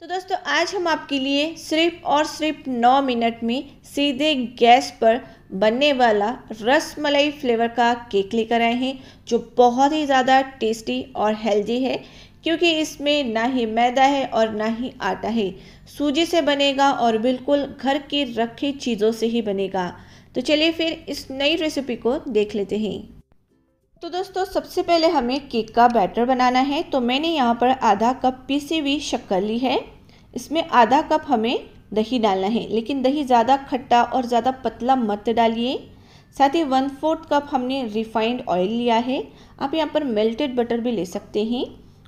तो दोस्तों आज हम आपके लिए सिर्फ और सिर्फ 9 मिनट में सीधे गैस पर बनने वाला रस मलाई फ्लेवर का केक लेकर आए हैं जो बहुत ही ज़्यादा टेस्टी और हेल्दी है क्योंकि इसमें ना ही मैदा है और ना ही आटा है सूजी से बनेगा और बिल्कुल घर की रखी चीज़ों से ही बनेगा तो चलिए फिर इस नई रेसिपी को देख लेते हैं तो दोस्तों सबसे पहले हमें केक का बैटर बनाना है तो मैंने यहाँ पर आधा कप पीसी हुई शक्कर ली है इसमें आधा कप हमें दही डालना है लेकिन दही ज़्यादा खट्टा और ज़्यादा पतला मत डालिए साथ ही वन फोर्थ कप हमने रिफाइंड ऑयल लिया है आप यहाँ पर मेल्टेड बटर भी ले सकते हैं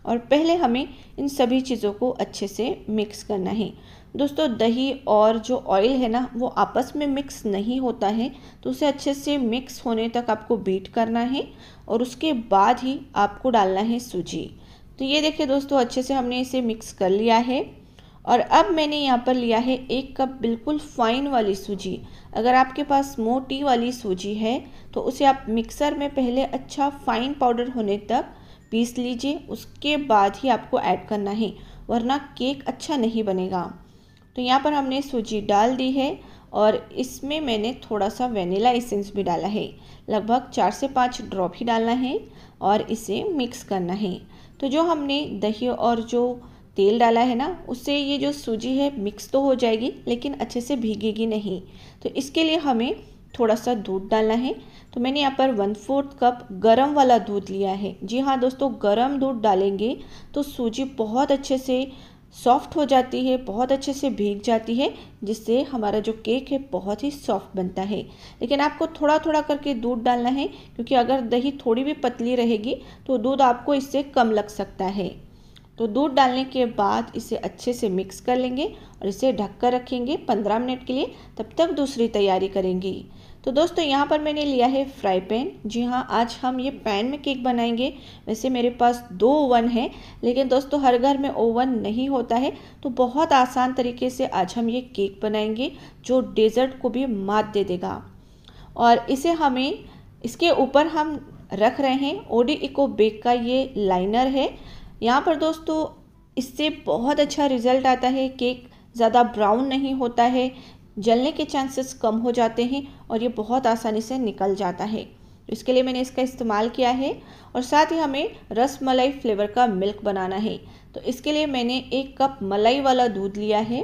और पहले हमें इन सभी चीज़ों को अच्छे से मिक्स करना है दोस्तों दही और जो ऑयल है ना वो आपस में मिक्स नहीं होता है तो उसे अच्छे से मिक्स होने तक आपको बीट करना है और उसके बाद ही आपको डालना है सूजी तो ये देखिए दोस्तों अच्छे से हमने इसे मिक्स कर लिया है और अब मैंने यहाँ पर लिया है एक कप बिल्कुल फाइन वाली सूजी अगर आपके पास मोटी वाली सूजी है तो उसे आप मिक्सर में पहले अच्छा फाइन पाउडर होने तक पीस लीजिए उसके बाद ही आपको ऐड करना है वरना केक अच्छा नहीं बनेगा तो यहाँ पर हमने सूजी डाल दी है और इसमें मैंने थोड़ा सा वेनिला एसेंस भी डाला है लगभग चार से पाँच ड्रॉप ही डालना है और इसे मिक्स करना है तो जो हमने दही और जो तेल डाला है ना उससे ये जो सूजी है मिक्स तो हो जाएगी लेकिन अच्छे से भीगेगी नहीं तो इसके लिए हमें थोड़ा सा दूध डालना है तो मैंने यहाँ पर वन फोर्थ कप गरम वाला दूध लिया है जी हाँ दोस्तों गरम दूध डालेंगे तो सूजी बहुत अच्छे से सॉफ्ट हो जाती है बहुत अच्छे से भीग जाती है जिससे हमारा जो केक है बहुत ही सॉफ्ट बनता है लेकिन आपको थोड़ा थोड़ा करके दूध डालना है क्योंकि अगर दही थोड़ी भी पतली रहेगी तो दूध आपको इससे कम लग सकता है तो दूध डालने के बाद इसे अच्छे से मिक्स कर लेंगे और इसे ढक कर रखेंगे 15 मिनट के लिए तब तक दूसरी तैयारी करेंगे तो दोस्तों यहाँ पर मैंने लिया है फ्राई पैन जी हाँ आज हम ये पैन में केक बनाएंगे वैसे मेरे पास दो ओवन है लेकिन दोस्तों हर घर में ओवन नहीं होता है तो बहुत आसान तरीके से आज हम ये केक बनाएंगे जो डेज़र्ट को भी मात दे देगा और इसे हमें इसके ऊपर हम रख रहे हैं ओडी इको बेक का ये लाइनर है यहाँ पर दोस्तों इससे बहुत अच्छा रिज़ल्ट आता है केक ज़्यादा ब्राउन नहीं होता है जलने के चांसेस कम हो जाते हैं और ये बहुत आसानी से निकल जाता है तो इसके लिए मैंने इसका इस्तेमाल किया है और साथ ही हमें रस मलाई फ्लेवर का मिल्क बनाना है तो इसके लिए मैंने एक कप मलाई वाला दूध लिया है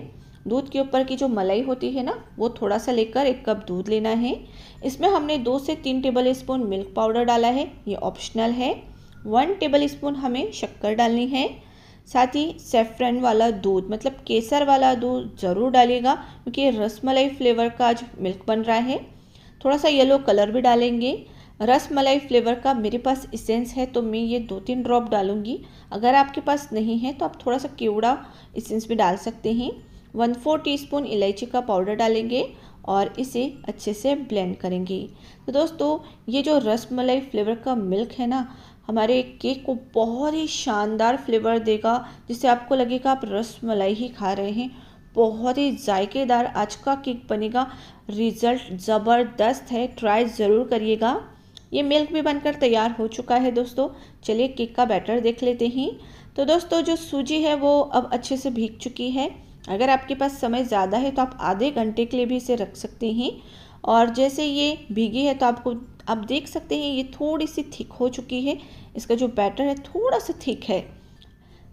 दूध के ऊपर की जो मलाई होती है ना वो थोड़ा सा लेकर एक कप दूध लेना है इसमें हमने दो से तीन टेबल स्पून मिल्क पाउडर डाला है ये ऑप्शनल है वन टेबल स्पून हमें शक्कर डालनी है साथ ही सेफ्रन वाला दूध मतलब केसर वाला दूध ज़रूर डालिएगा क्योंकि रसमलाई फ्लेवर का आज मिल्क बन रहा है थोड़ा सा येलो कलर भी डालेंगे रस मलाई फ्लेवर का मेरे पास इसेंस है तो मैं ये दो तीन ड्रॉप डालूंगी अगर आपके पास नहीं है तो आप थोड़ा सा केवड़ा इसेंस भी डाल सकते हैं वन फोर स्पून इलायची का पाउडर डालेंगे और इसे अच्छे से ब्लेंड करेंगे तो दोस्तों ये जो रस मलाई फ्लेवर का मिल्क है ना हमारे केक को बहुत ही शानदार फ्लेवर देगा जिससे आपको लगेगा आप रस मलाई ही खा रहे हैं बहुत ही जायकेदार आज का केक बनेगा रिज़ल्ट ज़बरदस्त है ट्राई ज़रूर करिएगा ये मिल्क भी बनकर तैयार हो चुका है दोस्तों चलिए केक का बैटर देख लेते हैं तो दोस्तों जो सूजी है वो अब अच्छे से भीग चुकी है अगर आपके पास समय ज़्यादा है तो आप आधे घंटे के लिए भी इसे रख सकते हैं और जैसे ये भीगी है तो आपको आप देख सकते हैं ये थोड़ी सी थिक हो चुकी है इसका जो बैटर है थोड़ा सा थिक है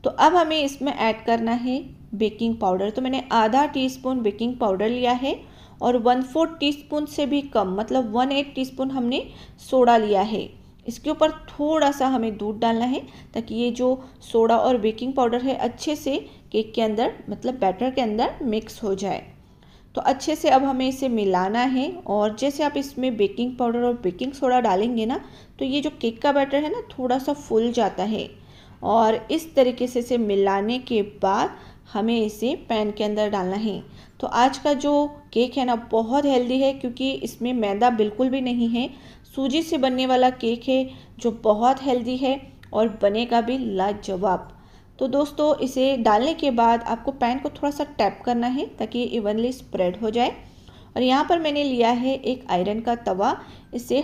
तो अब हमें इसमें ऐड करना है बेकिंग पाउडर तो मैंने आधा टीस्पून बेकिंग पाउडर लिया है और वन फोर्थ टीस्पून से भी कम मतलब वन एट टीस्पून हमने सोडा लिया है इसके ऊपर थोड़ा सा हमें दूध डालना है ताकि ये जो सोडा और बेकिंग पाउडर है अच्छे से केक के अंदर मतलब बैटर के अंदर मिक्स हो जाए तो अच्छे से अब हमें इसे मिलाना है और जैसे आप इसमें बेकिंग पाउडर और बेकिंग सोडा डालेंगे ना तो ये जो केक का बैटर है ना थोड़ा सा फूल जाता है और इस तरीके से इसे मिलाने के बाद हमें इसे पैन के अंदर डालना है तो आज का जो केक है ना बहुत हेल्दी है क्योंकि इसमें मैदा बिल्कुल भी नहीं है सूजी से बनने वाला केक है जो बहुत हेल्दी है और बनेगा भी लाजवाब तो दोस्तों इसे डालने के बाद आपको पैन को थोड़ा सा टैप करना है ताकि इवनली स्प्रेड हो जाए और यहाँ पर मैंने लिया है एक आयरन का तवा इसे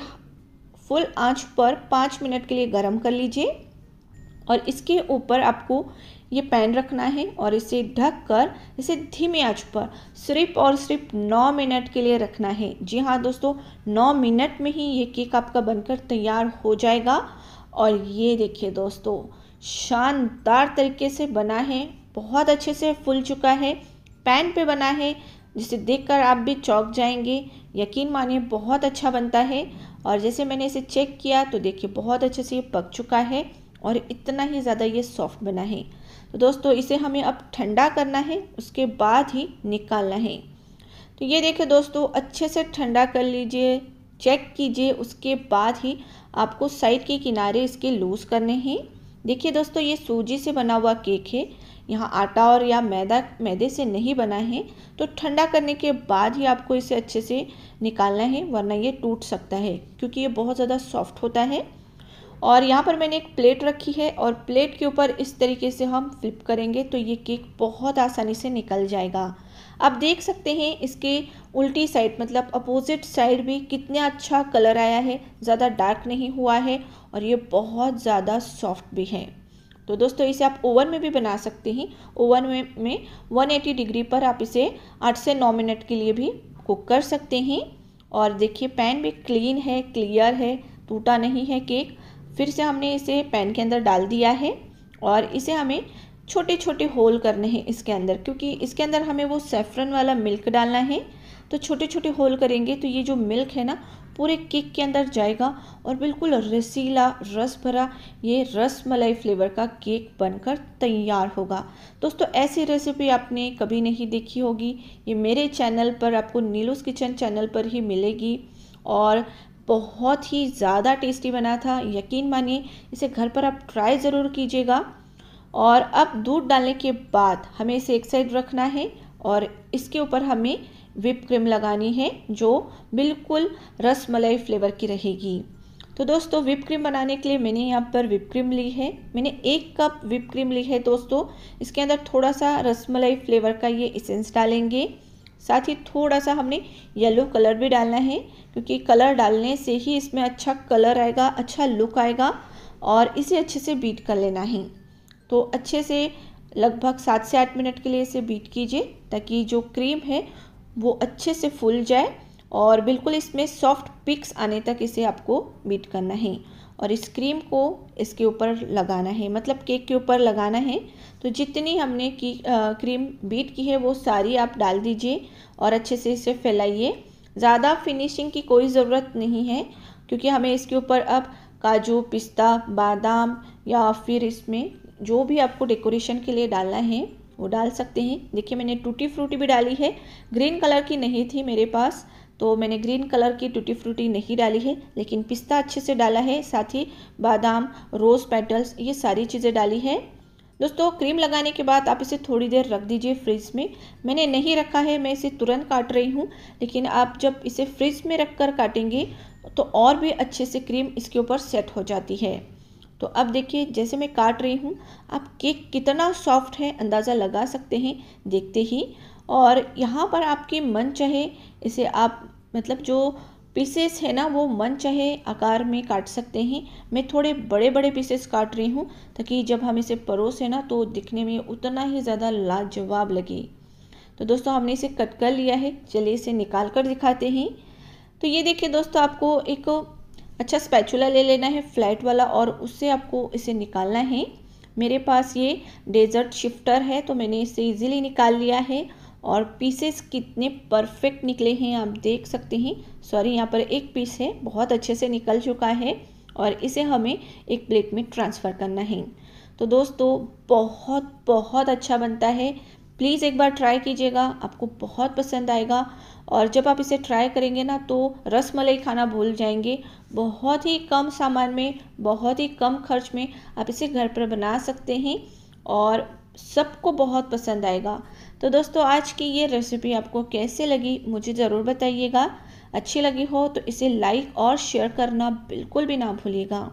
फुल आंच पर पाँच मिनट के लिए गर्म कर लीजिए और इसके ऊपर आपको ये पैन रखना है और इसे ढक कर इसे धीमी आंच पर सिर्फ और सिर्फ नौ मिनट के लिए रखना है जी हाँ दोस्तों नौ मिनट में ही ये केक आपका बनकर तैयार हो जाएगा और ये देखिए दोस्तों शानदार तरीके से बना है बहुत अच्छे से फूल चुका है पैन पे बना है जिसे देखकर आप भी चौंक जाएंगे यकीन मानिए बहुत अच्छा बनता है और जैसे मैंने इसे चेक किया तो देखिए बहुत अच्छे से ये पक चुका है और इतना ही ज़्यादा ये सॉफ्ट बना है तो दोस्तों इसे हमें अब ठंडा करना है उसके बाद ही निकालना है तो ये देखिए दोस्तों अच्छे से ठंडा कर लीजिए चेक कीजिए उसके बाद ही आपको साइड के किनारे इसके लूज़ करने हैं देखिए दोस्तों ये सूजी से बना हुआ केक है यहाँ आटा और या मैदा मैदे से नहीं बना है तो ठंडा करने के बाद ही आपको इसे अच्छे से निकालना है वरना ये टूट सकता है क्योंकि ये बहुत ज़्यादा सॉफ्ट होता है और यहाँ पर मैंने एक प्लेट रखी है और प्लेट के ऊपर इस तरीके से हम फ्लिप करेंगे तो ये केक बहुत आसानी से निकल जाएगा आप देख सकते हैं इसके उल्टी साइड मतलब अपोजिट साइड भी कितना अच्छा कलर आया है ज़्यादा डार्क नहीं हुआ है और ये बहुत ज़्यादा सॉफ्ट भी है तो दोस्तों इसे आप ओवन में भी बना सकते हैं ओवन में में एटी डिग्री पर आप इसे आठ से नौ मिनट के लिए भी कुक कर सकते हैं और देखिए पैन भी क्लीन है क्लियर है टूटा नहीं है केक फिर से हमने इसे पैन के अंदर डाल दिया है और इसे हमें छोटे छोटे होल करने हैं इसके अंदर क्योंकि इसके अंदर हमें वो सेफ्रन वाला मिल्क डालना है तो छोटे छोटे होल करेंगे तो ये जो मिल्क है ना पूरे केक के अंदर जाएगा और बिल्कुल रसीला रस भरा ये रस मलाई फ्लेवर का केक बनकर तैयार होगा दोस्तों ऐसी रेसिपी आपने कभी नहीं देखी होगी ये मेरे चैनल पर आपको नीलूस किचन चैनल पर ही मिलेगी और बहुत ही ज़्यादा टेस्टी बना था यकीन मानिए इसे घर पर आप ट्राई ज़रूर कीजिएगा और अब दूध डालने के बाद हमें इसे एक साइड रखना है और इसके ऊपर हमें विप क्रीम लगानी है जो बिल्कुल रस मलाई फ्लेवर की रहेगी तो दोस्तों विप क्रीम बनाने के लिए मैंने यहाँ पर विप क्रीम ली है मैंने एक कप विप क्रीम ली है दोस्तों इसके अंदर थोड़ा सा रसमलाई फ्लेवर का ये इसेंस डालेंगे साथ ही थोड़ा सा हमने येलो कलर भी डालना है क्योंकि कलर डालने से ही इसमें अच्छा कलर आएगा अच्छा लुक आएगा और इसे अच्छे से बीट कर लेना है तो अच्छे से लगभग सात से आठ मिनट के लिए इसे बीट कीजिए ताकि जो क्रीम है वो अच्छे से फूल जाए और बिल्कुल इसमें सॉफ्ट पिक्स आने तक इसे आपको बीट करना है और इस क्रीम को इसके ऊपर लगाना है मतलब केक के ऊपर लगाना है तो जितनी हमने की आ, क्रीम बीट की है वो सारी आप डाल दीजिए और अच्छे से इसे फैलाइए ज़्यादा फिनिशिंग की कोई ज़रूरत नहीं है क्योंकि हमें इसके ऊपर अब काजू पिस्ता बादाम या फिर इसमें जो भी आपको डेकोरेशन के लिए डालना है वो डाल सकते हैं देखिए मैंने टूटी फ्रूटी भी डाली है ग्रीन कलर की नहीं थी मेरे पास तो मैंने ग्रीन कलर की टूटी फ्रूटी नहीं डाली है लेकिन पिस्ता अच्छे से डाला है साथ ही बादाम रोज़ पेटल्स ये सारी चीज़ें डाली है दोस्तों क्रीम लगाने के बाद आप इसे थोड़ी देर रख दीजिए फ्रिज में मैंने नहीं रखा है मैं इसे तुरंत काट रही हूँ लेकिन आप जब इसे फ्रिज में रख कर काटेंगे तो और भी अच्छे से क्रीम इसके ऊपर सेट हो जाती है तो अब देखिए जैसे मैं काट रही हूँ आप केक कितना सॉफ्ट है अंदाज़ा लगा सकते हैं देखते ही और यहाँ पर आपके मन चाहे इसे आप मतलब जो पीसेस है ना वो मन चाहे आकार में काट सकते हैं मैं थोड़े बड़े बड़े पीसेस काट रही हूँ ताकि जब हम इसे परोस है ना तो दिखने में उतना ही ज़्यादा लाजवाब लगे तो दोस्तों हमने इसे कट कर लिया है चलिए इसे निकाल कर दिखाते हैं तो ये देखिए दोस्तों आपको एक अच्छा स्पैचुला ले लेना है फ्लैट वाला और उससे आपको इसे निकालना है मेरे पास ये डेजर्ट शिफ्टर है तो मैंने इसे इजीली निकाल लिया है और पीसेस कितने परफेक्ट निकले हैं आप देख सकते हैं सॉरी यहाँ पर एक पीस है बहुत अच्छे से निकल चुका है और इसे हमें एक प्लेट में ट्रांसफ़र करना है तो दोस्तों बहुत बहुत अच्छा बनता है प्लीज़ एक बार ट्राई कीजिएगा आपको बहुत पसंद आएगा और जब आप इसे ट्राई करेंगे ना तो रस मलाई खाना भूल जाएंगे बहुत ही कम सामान में बहुत ही कम खर्च में आप इसे घर पर बना सकते हैं और सबको बहुत पसंद आएगा तो दोस्तों आज की ये रेसिपी आपको कैसे लगी मुझे ज़रूर बताइएगा अच्छी लगी हो तो इसे लाइक और शेयर करना बिल्कुल भी ना भूलिएगा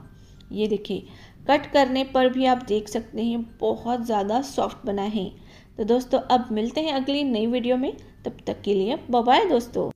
ये देखिए कट करने पर भी आप देख सकते हैं बहुत ज़्यादा सॉफ्ट बना है तो दोस्तों अब मिलते हैं अगली नई वीडियो में तब तक के लिए बाय दोस्तों